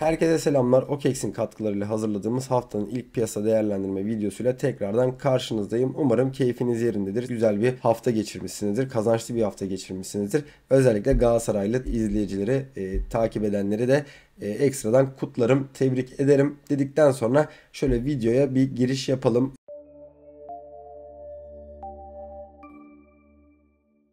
Herkese selamlar. OKEX'in katkılarıyla hazırladığımız haftanın ilk piyasa değerlendirme videosuyla tekrardan karşınızdayım. Umarım keyfiniz yerindedir. Güzel bir hafta geçirmişsinizdir. Kazançlı bir hafta geçirmişsinizdir. Özellikle Galatasaraylı izleyicileri, e, takip edenleri de e, ekstradan kutlarım, tebrik ederim dedikten sonra şöyle videoya bir giriş yapalım.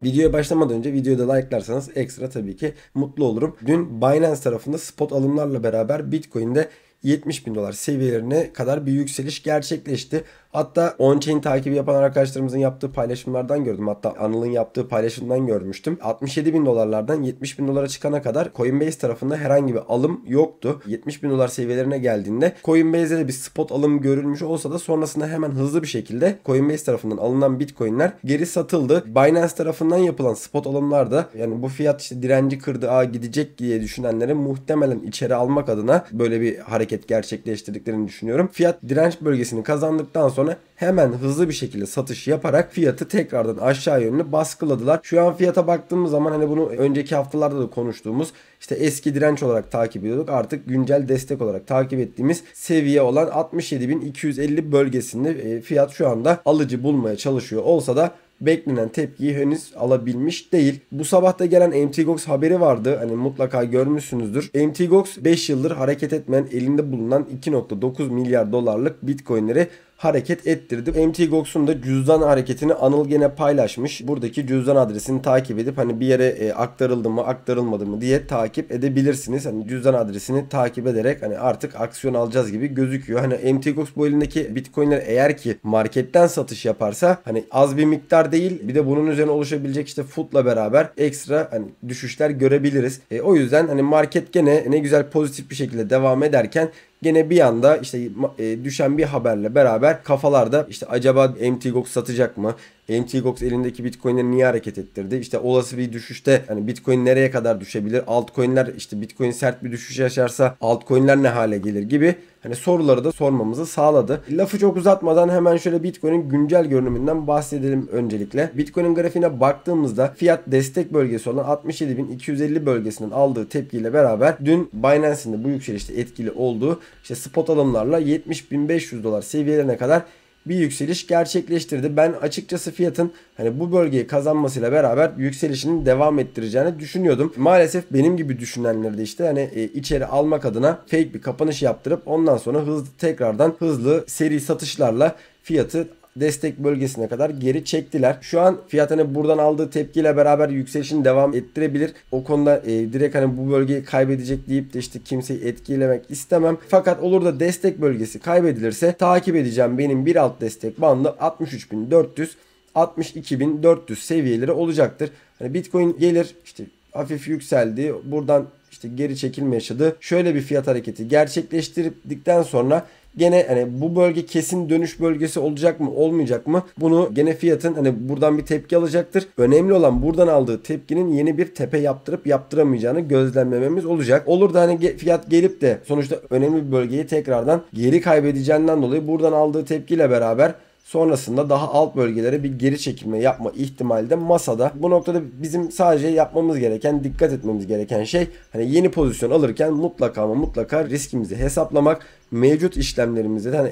Videoya başlamadan önce videoda like'larsanız ekstra tabii ki mutlu olurum. Dün Binance tarafında spot alımlarla beraber Bitcoin'de 70 bin dolar seviyelerine kadar bir yükseliş gerçekleşti. Hatta on-chain takibi yapan arkadaşlarımızın yaptığı paylaşımlardan gördüm. Hatta Anıl'ın yaptığı paylaşımdan görmüştüm. 67 bin dolarlardan 70 bin dolara çıkana kadar Coinbase tarafında herhangi bir alım yoktu. 70 bin dolar seviyelerine geldiğinde Coinbase'de bir spot alım görülmüş olsa da sonrasında hemen hızlı bir şekilde Coinbase tarafından alınan Bitcoin'ler geri satıldı. Binance tarafından yapılan spot alımlar da yani bu fiyat işte direnci kırdı a gidecek diye düşünenlere muhtemelen içeri almak adına böyle bir hareket gerçekleştirdiklerini düşünüyorum. Fiyat direnç bölgesini kazandıktan sonra sonra hemen hızlı bir şekilde satış yaparak fiyatı tekrardan aşağı yönlü baskıladılar. Şu an fiyata baktığımız zaman hani bunu önceki haftalarda da konuştuğumuz işte eski direnç olarak takip ediyorduk. Artık güncel destek olarak takip ettiğimiz seviye olan 67.250 bölgesinde e, fiyat şu anda alıcı bulmaya çalışıyor olsa da beklenen tepkiyi henüz alabilmiş değil. Bu sabah da gelen MTGOX haberi vardı. Hani mutlaka görmüşsünüzdür. MTGOX 5 yıldır hareket etmeyen elinde bulunan 2.9 milyar dolarlık bitcoinleri hareket ettirdi. MT Gox'un da cüzdan hareketini Anıl gene paylaşmış. Buradaki cüzdan adresini takip edip hani bir yere e, aktarıldı mı aktarılmadı mı diye takip edebilirsiniz. Hani cüzdan adresini takip ederek hani artık aksiyon alacağız gibi gözüküyor. Hani MT Gox bu elindeki bitcoinleri eğer ki marketten satış yaparsa hani az bir miktar değil bir de bunun üzerine oluşabilecek işte foot'la beraber ekstra hani düşüşler görebiliriz. E, o yüzden hani market gene ne güzel pozitif bir şekilde devam ederken Gene bir anda işte e, düşen bir haberle beraber kafalarda işte acaba MT satacak mı? MTGOX elindeki Bitcoin'leri niye hareket ettirdi? İşte olası bir düşüşte hani Bitcoin nereye kadar düşebilir? Altcoin'ler işte Bitcoin sert bir düşüş yaşarsa altcoin'ler ne hale gelir gibi hani soruları da sormamızı sağladı. Lafı çok uzatmadan hemen şöyle Bitcoin'in güncel görünümünden bahsedelim öncelikle. Bitcoin'in grafiğine baktığımızda fiyat destek bölgesi olan 67.250 bölgesinin aldığı tepkiyle beraber dün Binance'in de bu yükselişte etkili olduğu işte spot alımlarla 70.500 dolar seviyelerine kadar bir yükseliş gerçekleştirdi. Ben açıkçası fiyatın hani bu bölgeyi kazanmasıyla beraber yükselişinin devam ettireceğini düşünüyordum. Maalesef benim gibi düşünenleri de işte hani e, içeri almak adına fake bir kapanış yaptırıp ondan sonra hızlı tekrardan hızlı seri satışlarla fiyatı destek bölgesine kadar geri çektiler. Şu an fiyat hani buradan aldığı tepkiyle beraber yükselişini devam ettirebilir. O konuda e, direkt hani bu bölgeyi kaybedecek deyip de işte kimseyi etkilemek istemem. Fakat olur da destek bölgesi kaybedilirse takip edeceğim benim bir alt destek bandı 63.400 62.400 seviyeleri olacaktır. Hani Bitcoin gelir işte hafif yükseldi. Buradan işte geri çekilme yaşadı. Şöyle bir fiyat hareketi gerçekleştirdikten sonra Gene hani bu bölge kesin dönüş bölgesi olacak mı olmayacak mı? Bunu gene fiyatın hani buradan bir tepki alacaktır. Önemli olan buradan aldığı tepkinin yeni bir tepe yaptırıp yaptıramayacağını gözlemlememiz olacak. Olur da hani fiyat gelip de sonuçta önemli bir bölgeyi tekrardan geri kaybedeceğinden dolayı buradan aldığı tepkiyle beraber sonrasında daha alt bölgelere bir geri çekilme yapma ihtimali de masada. Bu noktada bizim sadece yapmamız gereken, dikkat etmemiz gereken şey hani yeni pozisyon alırken mutlaka ama mutlaka riskimizi hesaplamak, mevcut işlemlerimizde hani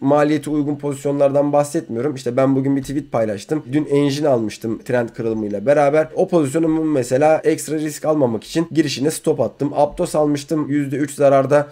maliyeti uygun pozisyonlardan bahsetmiyorum. İşte ben bugün bir tweet paylaştım. Dün engine almıştım trend kırılımıyla beraber. O pozisyonumu mesela ekstra risk almamak için girişine stop attım. Aptos almıştım %3 zararda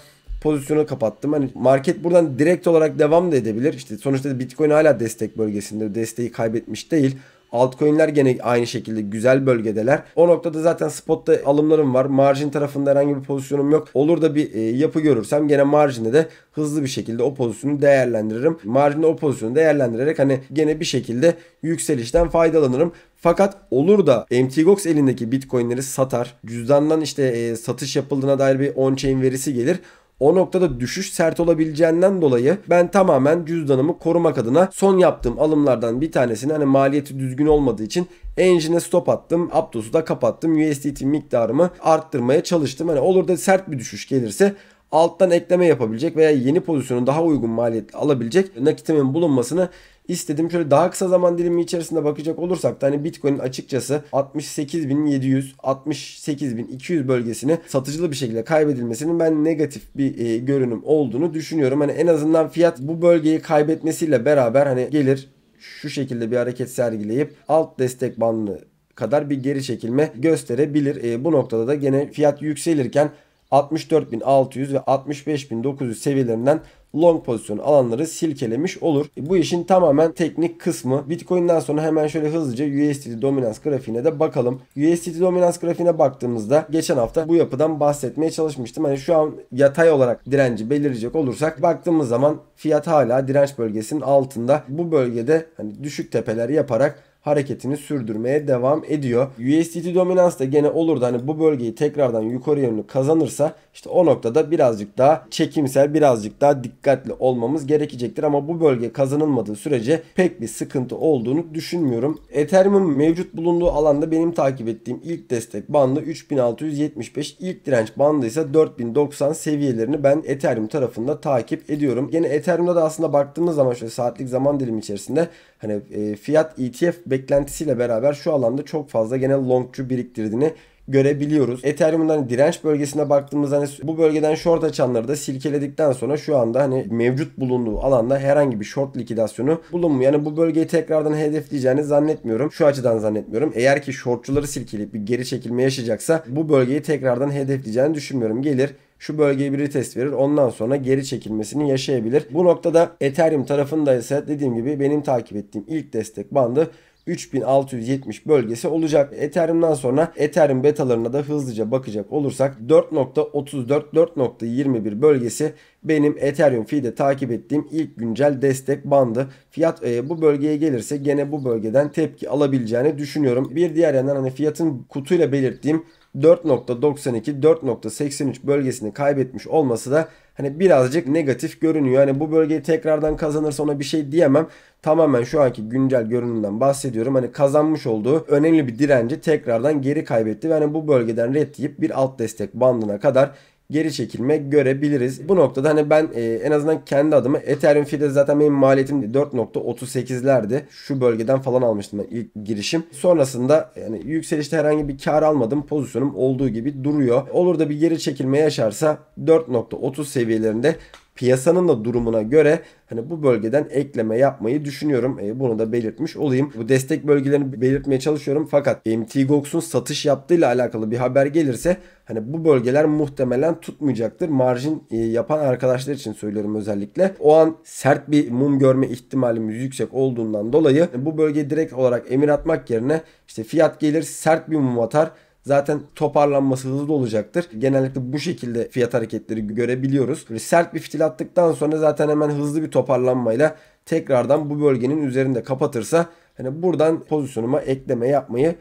pozisyonu kapattım. Hani market buradan direkt olarak devam da edebilir. İşte sonuçta Bitcoin hala destek bölgesinde. Desteği kaybetmiş değil. Altcoin'ler gene aynı şekilde güzel bölgedeler. O noktada zaten spot'ta alımlarım var. Margin tarafında herhangi bir pozisyonum yok. Olur da bir e, yapı görürsem gene marjinde de hızlı bir şekilde o pozisyonu değerlendiririm. Marjinde o pozisyonu değerlendirerek hani gene bir şekilde yükselişten faydalanırım. Fakat olur da MTGOX elindeki bitcoinleri satar. Cüzdandan işte e, satış yapıldığına dair bir on-chain verisi gelir. O noktada düşüş sert olabileceğinden dolayı ben tamamen cüzdanımı korumak adına son yaptığım alımlardan bir tanesini hani maliyeti düzgün olmadığı için Engine'e stop attım. Aptos'u da kapattım. USDT miktarımı arttırmaya çalıştım. Hani olur da sert bir düşüş gelirse alttan ekleme yapabilecek veya yeni pozisyonu daha uygun maliyet alabilecek nakitimin bulunmasını istedim. Şöyle daha kısa zaman dilimi içerisinde bakacak olursak da hani Bitcoin'in açıkçası 68.700 68.200 bölgesini satıcılı bir şekilde kaybedilmesinin ben negatif bir e, görünüm olduğunu düşünüyorum. Hani en azından fiyat bu bölgeyi kaybetmesiyle beraber hani gelir şu şekilde bir hareket sergileyip alt destek bandını kadar bir geri çekilme gösterebilir. E, bu noktada da gene fiyat yükselirken 64.600 ve 65.900 seviyelerinden long pozisyon alanları silkelemiş olur. E, bu işin tamamen teknik kısmı. Bitcoin'den sonra hemen şöyle hızlıca USDT dominans grafiğine de bakalım. USDT dominans grafiğine baktığımızda geçen hafta bu yapıdan bahsetmeye çalışmıştım. Hani şu an yatay olarak direnci belirleyecek olursak baktığımız zaman fiyat hala direnç bölgesinin altında. Bu bölgede hani düşük tepeler yaparak hareketini sürdürmeye devam ediyor. USDT dominans da gene olurdu. Hani bu bölgeyi tekrardan yukarı yönlü kazanırsa işte o noktada birazcık daha çekimsel, birazcık daha dikkatli olmamız gerekecektir. Ama bu bölge kazanılmadığı sürece pek bir sıkıntı olduğunu düşünmüyorum. Ethereum mevcut bulunduğu alanda benim takip ettiğim ilk destek bandı 3675, ilk direnç bandı ise 4090 seviyelerini ben Ethereum tarafında takip ediyorum. Yine Ethereum'da da aslında baktığımız zaman şöyle saatlik zaman dilimi içerisinde hani e, fiyat ETF beklentisiyle beraber şu alanda çok fazla gene longcu biriktirdiğini görebiliyoruz. Ethereum'un hani direnç bölgesine baktığımızda hani bu bölgeden short açanları da silkeledikten sonra şu anda hani mevcut bulunduğu alanda herhangi bir short likidasyonu bulunmuyor. Yani bu bölgeyi tekrardan hedefleyeceğini zannetmiyorum. Şu açıdan zannetmiyorum. Eğer ki shortçuları silkeleyip bir geri çekilme yaşayacaksa bu bölgeyi tekrardan hedefleyeceğini düşünmüyorum. Gelir şu bölgeyi bir test verir. Ondan sonra geri çekilmesini yaşayabilir. Bu noktada Ethereum tarafında ise dediğim gibi benim takip ettiğim ilk destek bandı 3670 bölgesi olacak. Ethereum'dan sonra Ethereum betalarına da hızlıca bakacak olursak 4.34 4.21 bölgesi benim Ethereum feed'e takip ettiğim ilk güncel destek bandı. Fiyat e, bu bölgeye gelirse gene bu bölgeden tepki alabileceğini düşünüyorum. Bir diğer yandan hani fiyatın kutuyla belirttiğim 4.92 4.83 bölgesini kaybetmiş olması da hani birazcık negatif görünüyor. Hani bu bölgeyi tekrardan kazanırsa ona bir şey diyemem. Tamamen şu anki güncel görünümden bahsediyorum. Hani kazanmış olduğu önemli bir direnci tekrardan geri kaybetti. Yani bu bölgeden red yiyip bir alt destek bandına kadar geri çekilme görebiliriz. Bu noktada hani ben e, en azından kendi adımı Ethereum Fi'de zaten benim maliyetim 4.38'lerdi. Şu bölgeden falan almıştım ben ilk girişim. Sonrasında yani yükselişte herhangi bir kar almadım. Pozisyonum olduğu gibi duruyor. Olur da bir geri çekilme yaşarsa 4.30 seviyelerinde piyasanın da durumuna göre hani bu bölgeden ekleme yapmayı düşünüyorum. E, bunu da belirtmiş olayım. Bu destek bölgelerini belirtmeye çalışıyorum fakat MTGOX'un satış yaptığıyla alakalı bir haber gelirse hani bu bölgeler muhtemelen tutmayacaktır. Marjin e, yapan arkadaşlar için söylüyorum özellikle. O an sert bir mum görme ihtimalimiz yüksek olduğundan dolayı bu bölgeye direkt olarak emir atmak yerine işte fiyat gelir sert bir mum atar zaten toparlanması hızlı olacaktır. Genellikle bu şekilde fiyat hareketleri görebiliyoruz. Böyle sert bir fitil attıktan sonra zaten hemen hızlı bir toparlanmayla tekrardan bu bölgenin üzerinde kapatırsa hani buradan pozisyonuma ekleme yapmayı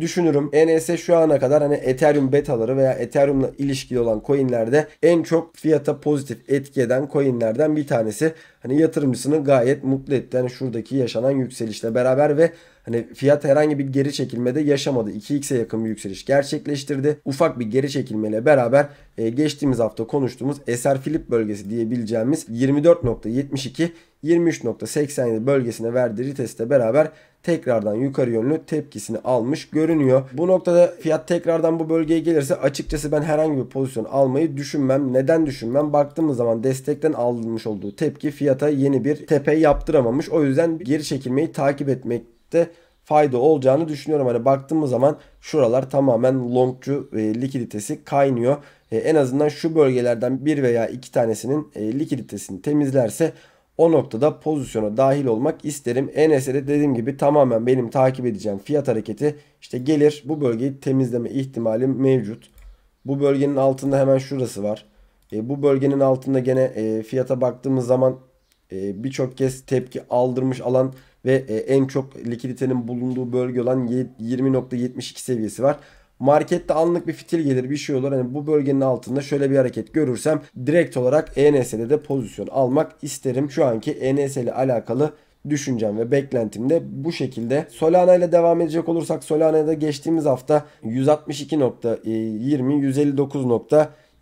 düşünürüm. ENS şu ana kadar hani Ethereum betaları veya Ethereum'la ilişkili olan coinlerde en çok fiyata pozitif etki eden coinlerden bir tanesi. Hani yatırımcısını gayet mutlu etti. Hani şuradaki yaşanan yükselişle beraber ve Hani fiyat herhangi bir geri çekilmede yaşamadı. 2x'e yakın bir yükseliş gerçekleştirdi. Ufak bir geri çekilmeyle beraber e, geçtiğimiz hafta konuştuğumuz Eser Filip bölgesi diyebileceğimiz 24.72 23.87 bölgesine verdiği reteste beraber tekrardan yukarı yönlü tepkisini almış görünüyor. Bu noktada fiyat tekrardan bu bölgeye gelirse açıkçası ben herhangi bir pozisyon almayı düşünmem. Neden düşünmem? Baktığımız zaman destekten alınmış olduğu tepki fiyata yeni bir tepe yaptıramamış. O yüzden geri çekilmeyi takip etmekte fayda olacağını düşünüyorum. Hani baktığımız zaman şuralar tamamen longcu e, likiditesi kaynıyor. E, en azından şu bölgelerden bir veya iki tanesinin e, likiditesini temizlerse o noktada pozisyona dahil olmak isterim. Enes'e dediğim gibi tamamen benim takip edeceğim fiyat hareketi işte gelir bu bölgeyi temizleme ihtimali mevcut. Bu bölgenin altında hemen şurası var. E, bu bölgenin altında gene e, fiyata baktığımız zaman e, birçok kez tepki aldırmış alan ve e, en çok likiditenin bulunduğu bölge olan 20.72 seviyesi var markette anlık bir fitil gelir bir şey olur. Hani bu bölgenin altında şöyle bir hareket görürsem direkt olarak ENS'de de pozisyon almak isterim. Şu anki ENS ile alakalı düşüncem ve beklentim de bu şekilde. Solana ile devam edecek olursak Solana'da geçtiğimiz hafta 162.20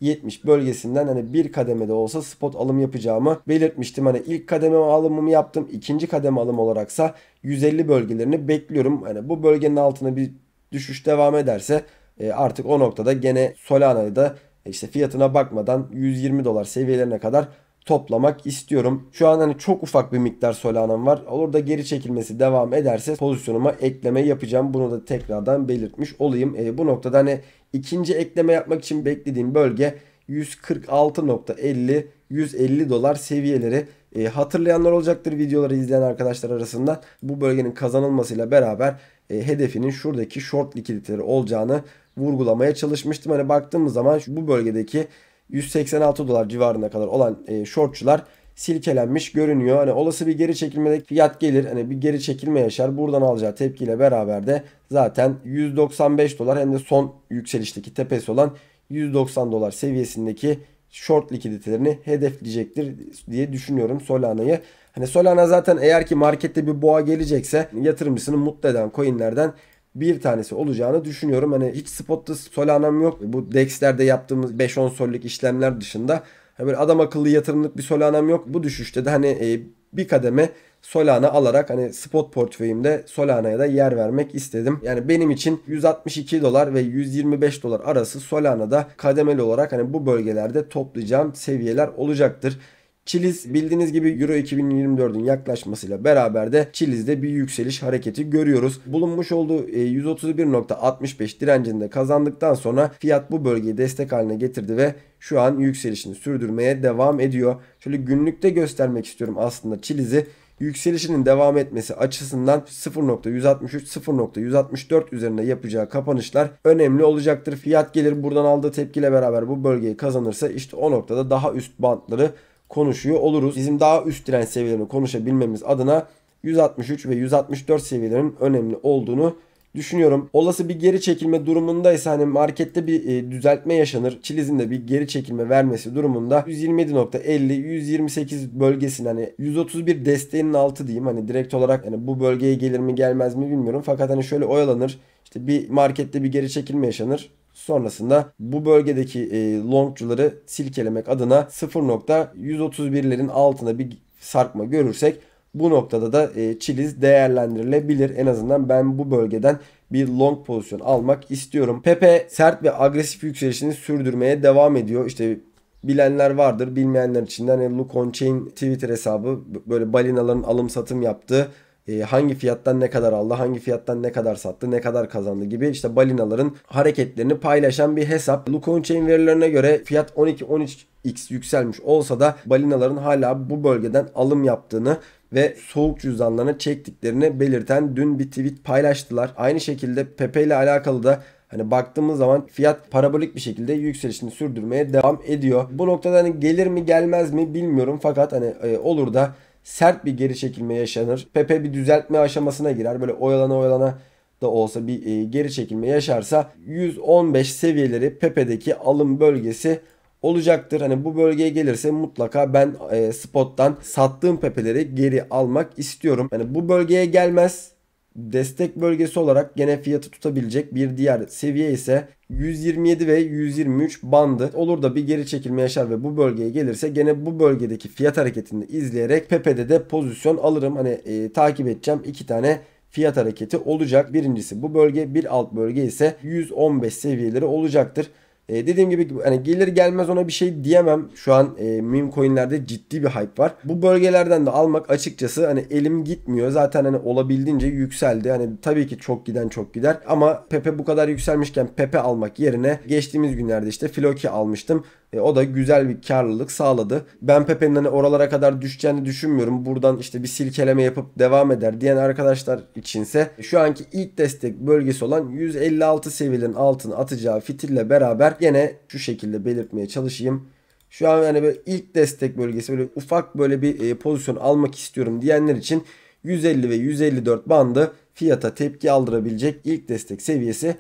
159.70 bölgesinden hani bir kademede olsa spot alım yapacağımı belirtmiştim. Hani ilk kademe alımımı yaptım. ikinci kademe alım olaraksa 150 bölgelerini bekliyorum. Hani bu bölgenin altına bir düşüş devam ederse e, artık o noktada gene Solana'yı da e, işte fiyatına bakmadan 120 dolar seviyelerine kadar toplamak istiyorum. Şu an hani çok ufak bir miktar Solana'm var. Olur da geri çekilmesi devam ederse pozisyonuma ekleme yapacağım. Bunu da tekrardan belirtmiş olayım. E, bu noktada hani ikinci ekleme yapmak için beklediğim bölge 146.50 150 dolar seviyeleri. E, hatırlayanlar olacaktır videoları izleyen arkadaşlar arasında. Bu bölgenin kazanılmasıyla beraber e, hedefinin şuradaki short likiditeleri olacağını vurgulamaya çalışmıştım. Hani baktığımız zaman şu, bu bölgedeki 186 dolar civarına kadar olan e, shortçular silkelenmiş görünüyor. Hani olası bir geri çekilmede fiyat gelir. Hani bir geri çekilme yaşar. Buradan alacağı tepkiyle beraber de zaten 195 dolar hem de son yükselişteki tepesi olan 190 dolar seviyesindeki short likiditelerini hedefleyecektir diye düşünüyorum Solana'yı. Hani Solana zaten eğer ki markette bir boğa gelecekse yatırımcısını mutlu eden coinlerden bir tanesi olacağını düşünüyorum. Hani hiç spotta Solana'm yok. Bu DEX'lerde yaptığımız 5-10 sollik işlemler dışında böyle adam akıllı yatırımlık bir Solana'm yok. Bu düşüşte de hani e, bir kademe Solana alarak hani spot portföyümde Solana'ya da yer vermek istedim. Yani benim için 162 dolar ve 125 dolar arası Solana'da kademeli olarak hani bu bölgelerde toplayacağım seviyeler olacaktır. Çiliz bildiğiniz gibi Euro 2024'ün yaklaşmasıyla beraber de Çiliz'de bir yükseliş hareketi görüyoruz. Bulunmuş olduğu 131.65 e, direncinde kazandıktan sonra fiyat bu bölgeyi destek haline getirdi ve şu an yükselişini sürdürmeye devam ediyor. Şöyle günlükte göstermek istiyorum aslında Çiliz'i yükselişinin devam etmesi açısından 0.163-0.164 üzerinde yapacağı kapanışlar önemli olacaktır. Fiyat gelir buradan aldığı tepkiyle beraber bu bölgeyi kazanırsa işte o noktada daha üst bantları konuşuyor oluruz. Bizim daha üst direnç seviyelerini konuşabilmemiz adına 163 ve 164 seviyelerin önemli olduğunu düşünüyorum. Olası bir geri çekilme durumunda ise hani markette bir e, düzeltme yaşanır. Çiliz'in de bir geri çekilme vermesi durumunda 127.50 128 bölgesinin hani 131 desteğinin altı diyeyim. Hani direkt olarak hani bu bölgeye gelir mi gelmez mi bilmiyorum. Fakat hani şöyle oyalanır. İşte bir markette bir geri çekilme yaşanır. Sonrasında bu bölgedeki e, longcuları silkelemek adına 0.131'lerin altına bir sarkma görürsek bu noktada da e, Chiliz değerlendirilebilir. En azından ben bu bölgeden bir long pozisyon almak istiyorum. Pepe sert ve agresif yükselişini sürdürmeye devam ediyor. İşte bilenler vardır. Bilmeyenler için de hani Luke Onchain Twitter hesabı böyle balinaların alım satım yaptığı e, hangi fiyattan ne kadar aldı, hangi fiyattan ne kadar sattı, ne kadar kazandı gibi işte balinaların hareketlerini paylaşan bir hesap. Lukonchain verilerine göre fiyat 12-13x yükselmiş olsa da balinaların hala bu bölgeden alım yaptığını ve soğuk cüzdanlarına çektiklerini belirten dün bir tweet paylaştılar. Aynı şekilde Pepe ile alakalı da Hani baktığımız zaman fiyat parabolik bir şekilde yükselişini sürdürmeye devam ediyor. Bu noktada hani gelir mi gelmez mi bilmiyorum fakat hani e, olur da sert bir geri çekilme yaşanır. Pepe bir düzeltme aşamasına girer. Böyle oyalana oyalana da olsa bir e, geri çekilme yaşarsa 115 seviyeleri Pepe'deki alım bölgesi olacaktır. Hani bu bölgeye gelirse mutlaka ben e, spottan sattığım pepeleri geri almak istiyorum. Hani bu bölgeye gelmez destek bölgesi olarak gene fiyatı tutabilecek bir diğer seviye ise 127 ve 123 bandı olur da bir geri çekilme yaşar ve bu bölgeye gelirse gene bu bölgedeki fiyat hareketini izleyerek Pepe'de de pozisyon alırım. Hani e, takip edeceğim iki tane fiyat hareketi olacak. Birincisi bu bölge bir alt bölge ise 115 seviyeleri olacaktır. E, dediğim gibi hani gelir gelmez ona bir şey diyemem. Şu an e, meme coinlerde ciddi bir hype var. Bu bölgelerden de almak açıkçası hani elim gitmiyor. Zaten hani olabildiğince yükseldi. Hani tabii ki çok giden çok gider ama Pepe bu kadar yükselmişken Pepe almak yerine geçtiğimiz günlerde işte Floki almıştım. E, o da güzel bir karlılık sağladı. Ben Pepe'nin hani oralara kadar düşeceğini düşünmüyorum. Buradan işte bir silkeleme yapıp devam eder diyen arkadaşlar içinse şu anki ilk destek bölgesi olan 156 seviyenin altını atacağı fitille beraber yine şu şekilde belirtmeye çalışayım. Şu an yani böyle ilk destek bölgesi böyle ufak böyle bir e, pozisyon almak istiyorum diyenler için 150 ve 154 bandı fiyata tepki aldırabilecek ilk destek seviyesi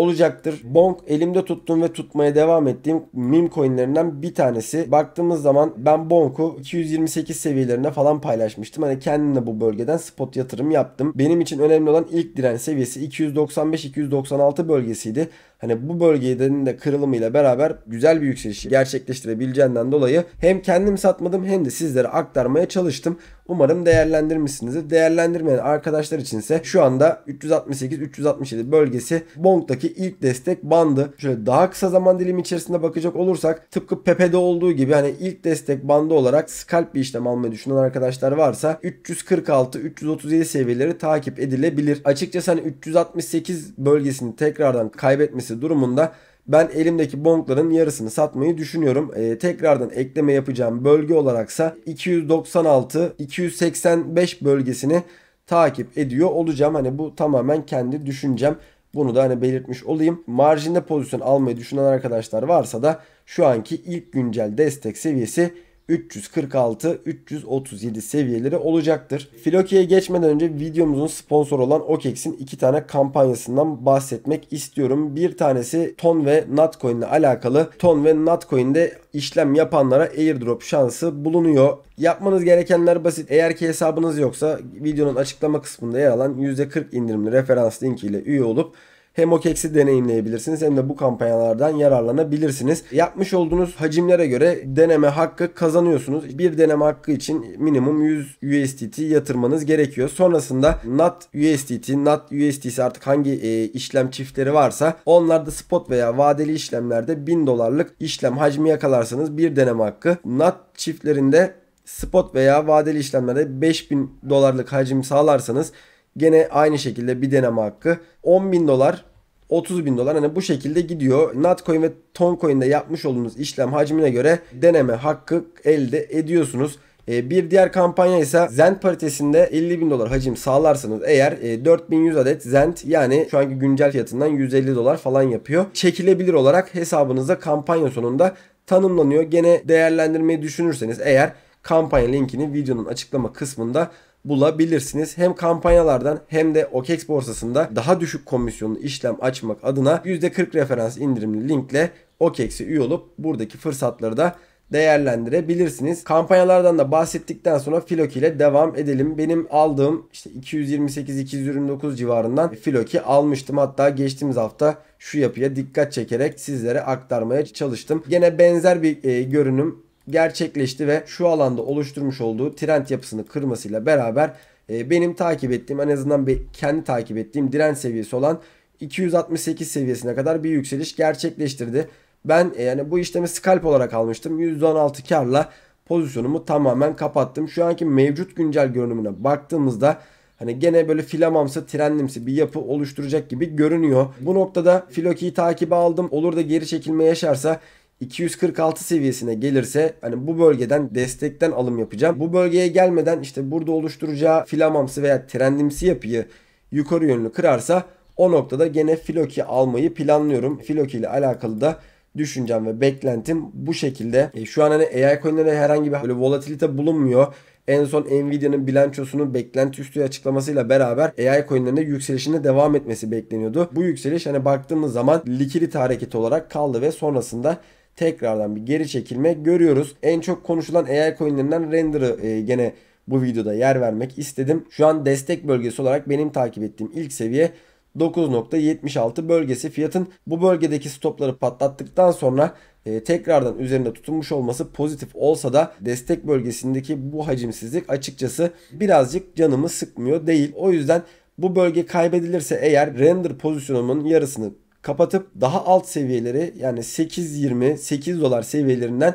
olacaktır. Bonk elimde tuttuğum ve tutmaya devam ettiğim meme coinlerinden bir tanesi. Baktığımız zaman ben Bonk'u 228 seviyelerine falan paylaşmıştım. Hani kendim de bu bölgeden spot yatırım yaptım. Benim için önemli olan ilk diren seviyesi 295-296 bölgesiydi. Hani bu bölgenin de kırılımıyla beraber güzel bir yükselişi gerçekleştirebileceğinden dolayı hem kendim satmadım hem de sizlere aktarmaya çalıştım. Umarım değerlendirmişsinizdir. Değerlendirmeyen arkadaşlar içinse şu anda 368-367 bölgesi Bonk'taki ilk destek bandı. Şöyle daha kısa zaman dilimi içerisinde bakacak olursak tıpkı Pepe'de olduğu gibi hani ilk destek bandı olarak scalp bir işlem almayı düşünen arkadaşlar varsa 346-337 seviyeleri takip edilebilir. Açıkçası hani 368 bölgesini tekrardan kaybetmesi düşmesi durumunda ben elimdeki bonkların yarısını satmayı düşünüyorum. ee, tekrardan ekleme yapacağım bölge olaraksa 296-285 bölgesini takip ediyor olacağım. Hani bu tamamen kendi düşüncem. Bunu da hani belirtmiş olayım. Marjinde pozisyon almayı düşünen arkadaşlar varsa da şu anki ilk güncel destek seviyesi 346-337 seviyeleri olacaktır. Filoki'ye geçmeden önce videomuzun sponsor olan OKEX'in iki tane kampanyasından bahsetmek istiyorum. Bir tanesi Ton ve Notcoin ile alakalı. Ton ve Notcoin'de işlem yapanlara airdrop şansı bulunuyor. Yapmanız gerekenler basit. Eğer ki hesabınız yoksa videonun açıklama kısmında yer alan %40 indirimli referans linkiyle üye olup hem o keksi deneyimleyebilirsiniz hem de bu kampanyalardan yararlanabilirsiniz. Yapmış olduğunuz hacimlere göre deneme hakkı kazanıyorsunuz. Bir deneme hakkı için minimum 100 USDT yatırmanız gerekiyor. Sonrasında NAT USDT, NAT USDT artık hangi e, işlem çiftleri varsa onlarda spot veya vadeli işlemlerde 1000 dolarlık işlem hacmi yakalarsanız bir deneme hakkı. NAT çiftlerinde spot veya vadeli işlemlerde 5000 dolarlık hacim sağlarsanız Gene aynı şekilde bir deneme hakkı 10 bin dolar 30 bin dolar hani bu şekilde gidiyor. Natcoin ve Toncoin'de yapmış olduğunuz işlem hacmine göre deneme hakkı elde ediyorsunuz. E, bir diğer kampanya ise Zend paritesinde 50 bin dolar hacim sağlarsanız eğer 4100 e, adet Zend yani şu anki güncel fiyatından 150 dolar falan yapıyor. Çekilebilir olarak hesabınıza kampanya sonunda tanımlanıyor. Gene değerlendirmeyi düşünürseniz eğer kampanya linkini videonun açıklama kısmında bulabilirsiniz. Hem kampanyalardan hem de OKEX borsasında daha düşük komisyonlu işlem açmak adına %40 referans indirimli linkle OKEX'e üye olup buradaki fırsatları da değerlendirebilirsiniz. Kampanyalardan da bahsettikten sonra Filoki ile devam edelim. Benim aldığım işte 228-229 civarından Filoki almıştım. Hatta geçtiğimiz hafta şu yapıya dikkat çekerek sizlere aktarmaya çalıştım. Gene benzer bir e, görünüm gerçekleşti ve şu alanda oluşturmuş olduğu trend yapısını kırmasıyla beraber e, benim takip ettiğim en azından kendi takip ettiğim direnç seviyesi olan 268 seviyesine kadar bir yükseliş gerçekleştirdi. Ben e, yani bu işlemi scalp olarak almıştım. %16 karla pozisyonumu tamamen kapattım. Şu anki mevcut güncel görünümüne baktığımızda hani gene böyle filamamsı trendimsi bir yapı oluşturacak gibi görünüyor. Bu noktada Filoki'yi takibe aldım. Olur da geri çekilme yaşarsa 246 seviyesine gelirse hani bu bölgeden destekten alım yapacağım. Bu bölgeye gelmeden işte burada oluşturacağı filamamsı veya trendimsi yapıyı yukarı yönlü kırarsa o noktada gene Filoki almayı planlıyorum. Filoki ile alakalı da düşüncem ve beklentim bu şekilde. E, şu an hani AI coinlere herhangi bir böyle volatilite bulunmuyor. En son Nvidia'nın bilançosunun beklenti üstü açıklamasıyla beraber AI coinlerinde yükselişinde devam etmesi bekleniyordu. Bu yükseliş hani baktığımız zaman likidite hareketi olarak kaldı ve sonrasında tekrardan bir geri çekilme görüyoruz. En çok konuşulan AI coinlerinden Render'ı e, gene bu videoda yer vermek istedim. Şu an destek bölgesi olarak benim takip ettiğim ilk seviye 9.76 bölgesi fiyatın bu bölgedeki stopları patlattıktan sonra e, tekrardan üzerinde tutunmuş olması pozitif olsa da destek bölgesindeki bu hacimsizlik açıkçası birazcık canımı sıkmıyor değil. O yüzden bu bölge kaybedilirse eğer render pozisyonumun yarısını kapatıp daha alt seviyeleri yani 8.20 8 dolar seviyelerinden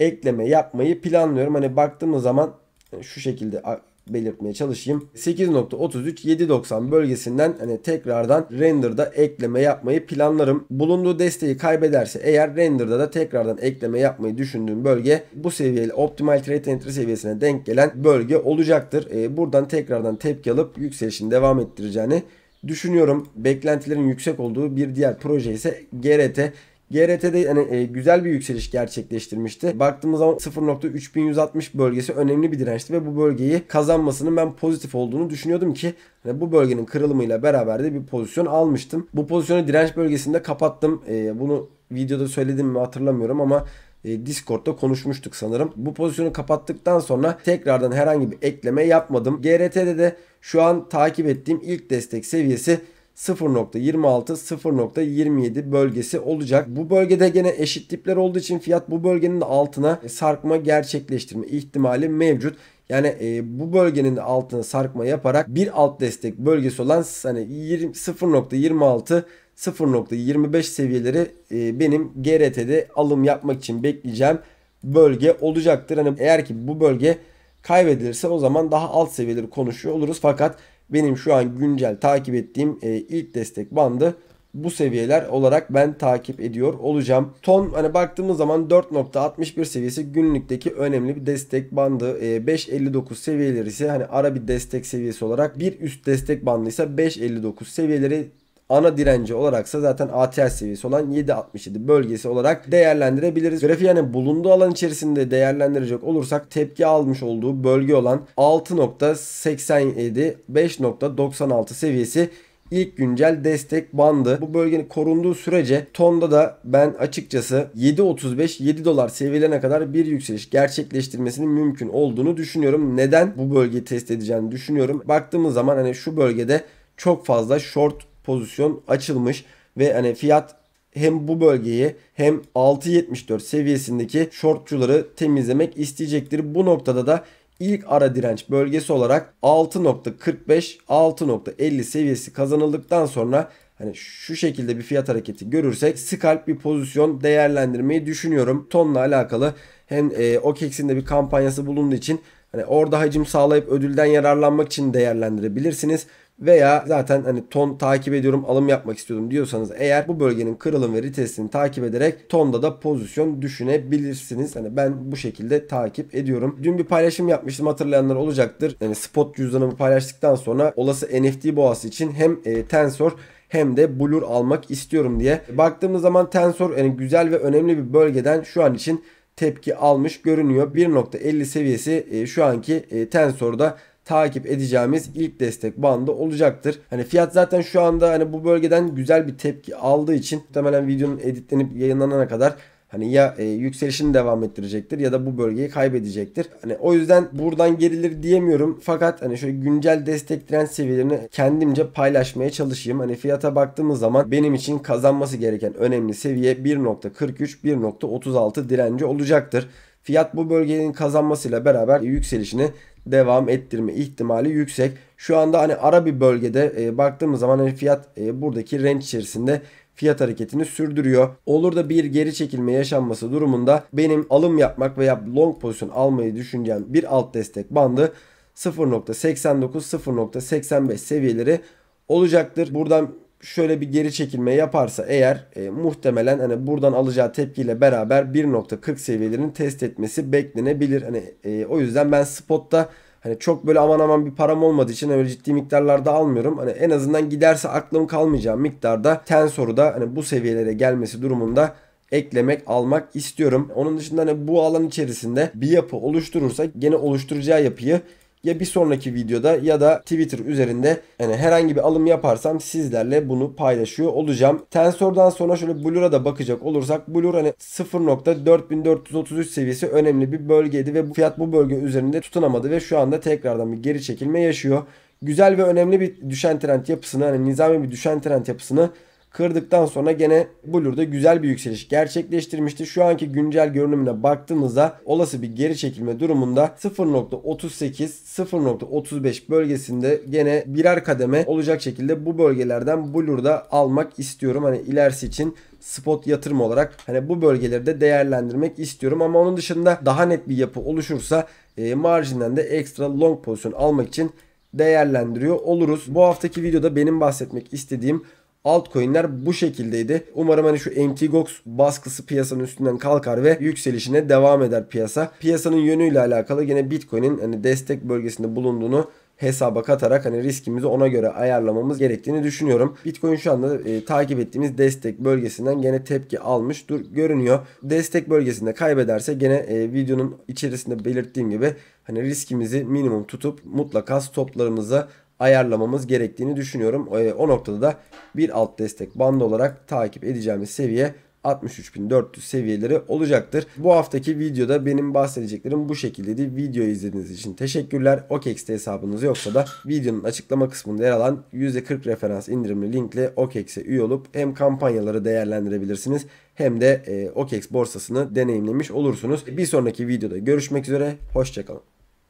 ekleme yapmayı planlıyorum. Hani baktığımız zaman e, şu şekilde belirtmeye çalışayım. 8.33 7.90 bölgesinden hani tekrardan render'da ekleme yapmayı planlarım. Bulunduğu desteği kaybederse eğer render'da da tekrardan ekleme yapmayı düşündüğüm bölge bu seviyeli optimal trade entry seviyesine denk gelen bölge olacaktır. Ee, buradan tekrardan tepki alıp yükselişini devam ettireceğini düşünüyorum. Beklentilerin yüksek olduğu bir diğer proje ise GRT. GRT'de hani e, güzel bir yükseliş gerçekleştirmişti. Baktığımız zaman 0.3160 bölgesi önemli bir dirençti ve bu bölgeyi kazanmasının ben pozitif olduğunu düşünüyordum ki hani bu bölgenin kırılımıyla beraber de bir pozisyon almıştım. Bu pozisyonu direnç bölgesinde kapattım. E, bunu videoda söyledim mi hatırlamıyorum ama e, Discord'da konuşmuştuk sanırım. Bu pozisyonu kapattıktan sonra tekrardan herhangi bir ekleme yapmadım. GRT'de de şu an takip ettiğim ilk destek seviyesi 0.26-0.27 bölgesi olacak. Bu bölgede gene eşit dipler olduğu için fiyat bu bölgenin altına sarkma gerçekleştirme ihtimali mevcut. Yani e, bu bölgenin altına sarkma yaparak bir alt destek bölgesi olan hani 0.26 0.25 seviyeleri e, benim GRT'de alım yapmak için bekleyeceğim bölge olacaktır. Hani eğer ki bu bölge kaybedilirse o zaman daha alt seviyeleri konuşuyor oluruz. Fakat benim şu an güncel takip ettiğim e, ilk destek bandı bu seviyeler olarak ben takip ediyor olacağım. Ton hani baktığımız zaman 4.61 seviyesi günlükteki önemli bir destek bandı. 5.59 e, seviyeleri ise hani ara bir destek seviyesi olarak bir üst destek bandıysa 5.59 seviyeleri ana direnci olaraksa zaten ATH seviyesi olan 7.67 bölgesi olarak değerlendirebiliriz. Grafiği yani bulunduğu alan içerisinde değerlendirecek olursak tepki almış olduğu bölge olan 6.87 5.96 seviyesi ilk güncel destek bandı. Bu bölgenin korunduğu sürece tonda da ben açıkçası 7.35 7 dolar seviyelerine kadar bir yükseliş gerçekleştirmesinin mümkün olduğunu düşünüyorum. Neden bu bölgeyi test edeceğini düşünüyorum. Baktığımız zaman hani şu bölgede çok fazla short pozisyon açılmış ve hani fiyat hem bu bölgeyi hem 6.74 seviyesindeki shortçuları temizlemek isteyecektir. Bu noktada da ilk ara direnç bölgesi olarak 6.45 6.50 seviyesi kazanıldıktan sonra hani şu şekilde bir fiyat hareketi görürsek scalp bir pozisyon değerlendirmeyi düşünüyorum. Tonla alakalı hem e, OKEX'in de bir kampanyası bulunduğu için hani orada hacim sağlayıp ödülden yararlanmak için değerlendirebilirsiniz veya zaten hani ton takip ediyorum alım yapmak istiyordum diyorsanız eğer bu bölgenin kırılım ve ritesini takip ederek tonda da pozisyon düşünebilirsiniz. Hani ben bu şekilde takip ediyorum. Dün bir paylaşım yapmıştım hatırlayanlar olacaktır. Yani spot cüzdanımı paylaştıktan sonra olası NFT boğası için hem e, Tensor hem de Blur almak istiyorum diye. Baktığımız zaman Tensor yani güzel ve önemli bir bölgeden şu an için tepki almış görünüyor. 1.50 seviyesi e, şu anki e, Tensor'da takip edeceğimiz ilk destek bandı olacaktır. Hani fiyat zaten şu anda hani bu bölgeden güzel bir tepki aldığı için muhtemelen videonun editlenip yayınlanana kadar Hani ya e, yükselişini devam ettirecektir ya da bu bölgeyi kaybedecektir. Hani o yüzden buradan gerilir diyemiyorum. Fakat hani şöyle güncel destek trend seviyelerini kendimce paylaşmaya çalışayım. Hani fiyata baktığımız zaman benim için kazanması gereken önemli seviye 1.43 1.36 direnci olacaktır. Fiyat bu bölgenin kazanmasıyla beraber yükselişini devam ettirme ihtimali yüksek. Şu anda hani ara bir bölgede e, baktığımız zaman hani fiyat e, buradaki range içerisinde fiyat hareketini sürdürüyor. Olur da bir geri çekilme yaşanması durumunda benim alım yapmak veya long pozisyon almayı düşüneceğim bir alt destek bandı 0.89 0.85 seviyeleri olacaktır. Buradan şöyle bir geri çekilme yaparsa eğer e, muhtemelen hani buradan alacağı tepkiyle beraber 1.40 seviyelerini test etmesi beklenebilir. Hani e, o yüzden ben spotta hani çok böyle aman aman bir param olmadığı için hani öyle ciddi miktarlarda almıyorum. Hani en azından giderse aklım kalmayacağı miktarda ten soruda hani bu seviyelere gelmesi durumunda eklemek, almak istiyorum. Onun dışında hani bu alan içerisinde bir yapı oluşturursa gene oluşturacağı yapıyı ya bir sonraki videoda ya da Twitter üzerinde yani herhangi bir alım yaparsam sizlerle bunu paylaşıyor olacağım. Tensor'dan sonra şöyle Blur'a da bakacak olursak Blur hani 0.4433 seviyesi önemli bir bölgeydi ve bu fiyat bu bölge üzerinde tutunamadı ve şu anda tekrardan bir geri çekilme yaşıyor. Güzel ve önemli bir düşen trend yapısını hani nizami bir düşen trend yapısını kırdıktan sonra gene Blur'da güzel bir yükseliş gerçekleştirmişti. Şu anki güncel görünümüne baktığımızda olası bir geri çekilme durumunda 0.38-0.35 bölgesinde gene birer kademe olacak şekilde bu bölgelerden Blur'da almak istiyorum. Hani ilerisi için spot yatırım olarak hani bu bölgeleri de değerlendirmek istiyorum ama onun dışında daha net bir yapı oluşursa e, marjinden de ekstra long pozisyon almak için değerlendiriyor oluruz. Bu haftaki videoda benim bahsetmek istediğim altcoin'ler bu şekildeydi. Umarım hani şu MTGOX baskısı piyasanın üstünden kalkar ve yükselişine devam eder piyasa. Piyasanın yönüyle alakalı yine Bitcoin'in hani destek bölgesinde bulunduğunu hesaba katarak hani riskimizi ona göre ayarlamamız gerektiğini düşünüyorum. Bitcoin şu anda e, takip ettiğimiz destek bölgesinden gene tepki almış dur görünüyor. Destek bölgesinde kaybederse gene e, videonun içerisinde belirttiğim gibi hani riskimizi minimum tutup mutlaka stoplarımıza ayarlamamız gerektiğini düşünüyorum. E, o noktada da bir alt destek bandı olarak takip edeceğimiz seviye 63.400 seviyeleri olacaktır. Bu haftaki videoda benim bahsedeceklerim bu şekildeydi. Videoyu izlediğiniz için teşekkürler. OKEX'te hesabınız yoksa da videonun açıklama kısmında yer alan %40 referans indirimli linkle OKEX'e üye olup hem kampanyaları değerlendirebilirsiniz hem de e, OKEX borsasını deneyimlemiş olursunuz. Bir sonraki videoda görüşmek üzere. Hoşçakalın.